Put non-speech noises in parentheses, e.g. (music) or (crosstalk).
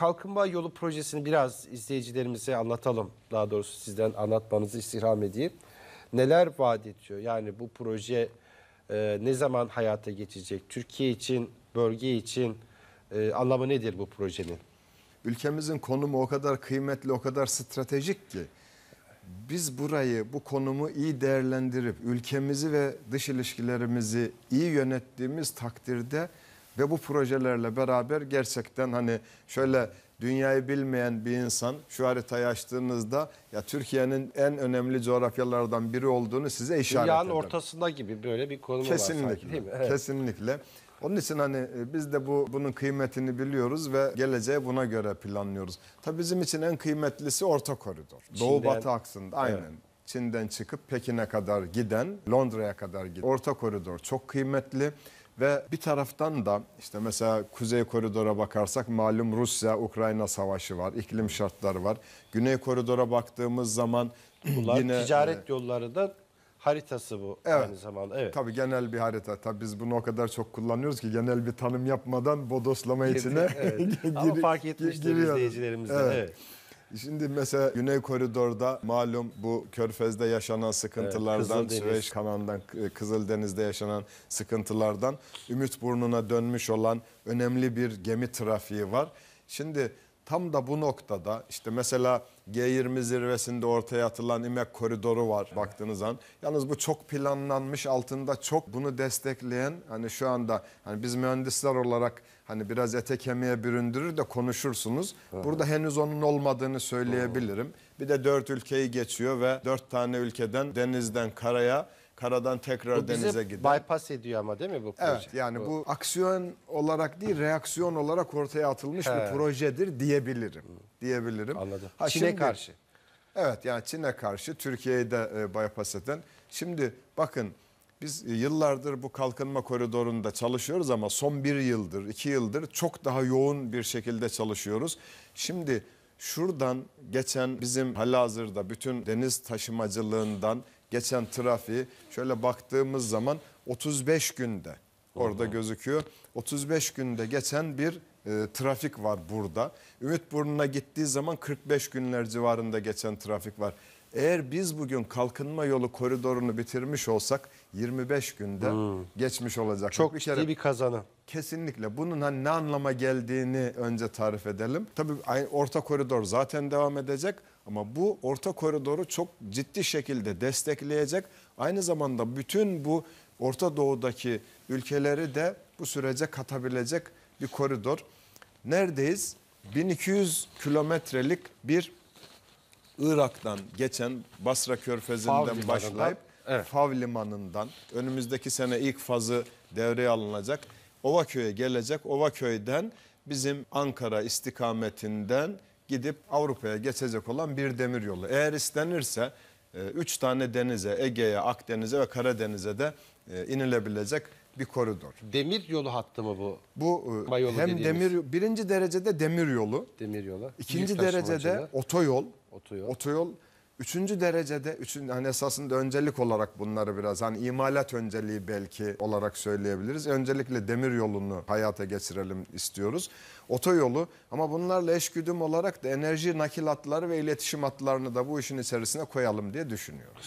Kalkınma Yolu projesini biraz izleyicilerimize anlatalım. Daha doğrusu sizden anlatmanızı istirham edeyim. Neler vaat ediyor? Yani bu proje e, ne zaman hayata geçecek? Türkiye için, bölge için e, anlamı nedir bu projenin? Ülkemizin konumu o kadar kıymetli, o kadar stratejik ki biz burayı, bu konumu iyi değerlendirip ülkemizi ve dış ilişkilerimizi iyi yönettiğimiz takdirde ve bu projelerle beraber gerçekten hani şöyle dünyayı bilmeyen bir insan şu haritayı açtığınızda ya Türkiye'nin en önemli coğrafyalardan biri olduğunu size işaret eder. Dünyanın ortasında gibi böyle bir konumu kesinlikle, var sanki değil mi? Evet. Kesinlikle. Onun için hani e, biz de bu bunun kıymetini biliyoruz ve geleceğe buna göre planlıyoruz. Tabii bizim için en kıymetlisi orta koridor. Çin'den, Doğu batı aksında aynen. Evet. Çin'den çıkıp Pekin'e kadar giden, Londra'ya kadar giden orta koridor çok kıymetli. Ve bir taraftan da işte mesela Kuzey Koridor'a bakarsak malum Rusya-Ukrayna savaşı var, iklim şartları var. Güney Koridor'a baktığımız zaman (clears throat) Bunlar yine... ticaret yolları da haritası bu evet, aynı zamanda. Evet. Tabii genel bir harita. Tabii biz bunu o kadar çok kullanıyoruz ki genel bir tanım yapmadan bodoslama içine evet. (laughs) gir, Ama fark etmiştir izleyicilerimiz de. Evet. evet. Şimdi mesela Güney Koridor'da malum bu Körfez'de yaşanan sıkıntılardan, evet, Süveyş kanalından, Kızıldeniz'de yaşanan sıkıntılardan Ümit Burnu'na dönmüş olan önemli bir gemi trafiği var. Şimdi Tam da bu noktada işte mesela G20 zirvesinde ortaya atılan İMEK koridoru var evet. baktığınız an. Yalnız bu çok planlanmış altında çok bunu destekleyen hani şu anda hani biz mühendisler olarak hani biraz ete kemiğe büründürür de konuşursunuz. Evet. Burada henüz onun olmadığını söyleyebilirim. Evet. Bir de dört ülkeyi geçiyor ve dört tane ülkeden denizden karaya Karadan tekrar Bu bize denize giden. bypass ediyor ama değil mi bu proje? Evet yani bu, bu aksiyon olarak değil reaksiyon olarak ortaya atılmış He. bir projedir diyebilirim. Diyebilirim. Anladım. Ha, Çin'e şimdi- karşı. Evet yani Çin'e karşı Türkiye'yi de e, bypass eden. Şimdi bakın biz e, yıllardır bu kalkınma koridorunda çalışıyoruz ama son bir yıldır, iki yıldır çok daha yoğun bir şekilde çalışıyoruz. Şimdi şuradan geçen bizim halihazırda bütün deniz taşımacılığından geçen trafiği şöyle baktığımız zaman 35 günde orada Aha. gözüküyor. 35 günde geçen bir e, trafik var burada. Ümitburnu'na gittiği zaman 45 günler civarında geçen trafik var. Eğer biz bugün kalkınma yolu koridorunu bitirmiş olsak 25 günde hmm. geçmiş olacak. Çok bir ciddi kere, bir kazanım. Kesinlikle. Bunun hani ne anlama geldiğini önce tarif edelim. Tabii orta koridor zaten devam edecek ama bu orta koridoru çok ciddi şekilde destekleyecek. Aynı zamanda bütün bu Orta Doğu'daki ülkeleri de bu sürece katabilecek bir koridor. Neredeyiz? 1200 kilometrelik bir Irak'tan geçen Basra Körfezi'nden başlayıp evet. Fav Limanı'ndan önümüzdeki sene ilk fazı devreye alınacak. Ovaköy'e gelecek. Ovaköy'den bizim Ankara istikametinden gidip Avrupa'ya geçecek olan bir demir yolu. Eğer istenirse 3 ee, tane denize, Ege'ye, Akdeniz'e ve Karadeniz'e de e, inilebilecek bir koridor. Demir yolu hattı mı bu? Bu e, Mayolu hem dediğimiz. demir birinci derecede demir yolu. Demir yolu. İkinci derecede hocada. otoyol. Otoyol. Otoyol Üçüncü derecede, üçüncü, hani esasında öncelik olarak bunları biraz hani imalat önceliği belki olarak söyleyebiliriz. Öncelikle demir yolunu hayata geçirelim istiyoruz. Otoyolu ama bunlarla eşgüdüm olarak da enerji nakil hatları ve iletişim hatlarını da bu işin içerisine koyalım diye düşünüyoruz.